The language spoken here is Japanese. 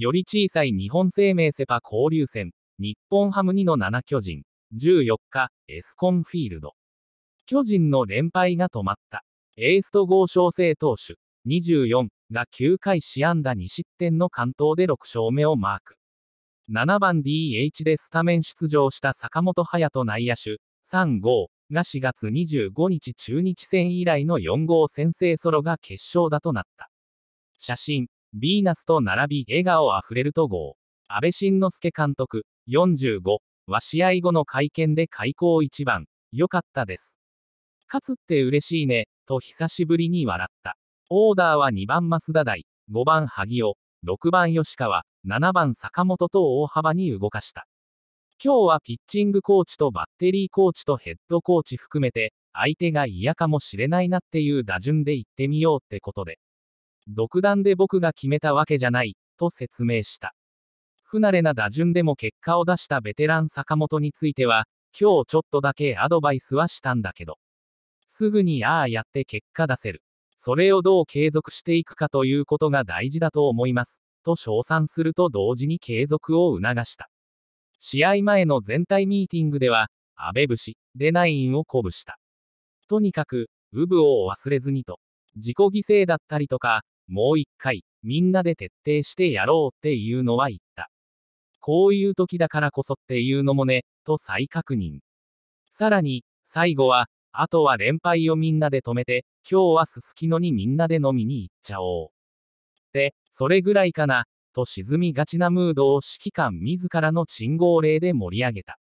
より小さい日本生命セパ交流戦、日本ハム2の7巨人、14日、エスコンフィールド。巨人の連敗が止まった。エースと合小生投手、24が9回試安打2失点の関東で6勝目をマーク。7番 DH でスタメン出場した坂本勇人内野手、3号が4月25日中日戦以来の4号先制ソロが決勝打となった。写真、ヴィーナスと並び笑顔あふれると号。安倍晋之助監督、45は試合後の会見で開口一番、良かったです。勝つって嬉しいね、と久しぶりに笑った。オーダーは2番増田大、5番萩尾、6番吉川、7番坂本と大幅に動かした。今日はピッチングコーチとバッテリーコーチとヘッドコーチ含めて、相手が嫌かもしれないなっていう打順で行ってみようってことで。独断で僕が決めたわけじゃない、と説明した。不慣れな打順でも結果を出したベテラン坂本については、今日ちょっとだけアドバイスはしたんだけど。すぐにああやって結果出せる。それをどう継続していくかということが大事だと思います。と称賛すると同時に継続を促した。試合前の全体ミーティングでは、安倍節でナインを鼓舞した。とにかく、ウブを忘れずにと、自己犠牲だったりとか、もう一回、みんなで徹底してやろうっていうのは言った。こういう時だからこそっていうのもね、と再確認。さらに、最後は、あとは連敗をみんなで止めて、今日はすすきのにみんなで飲みに行っちゃおう。で、それぐらいかな、と沈みがちなムードを指揮官自らの鎮号令で盛り上げた。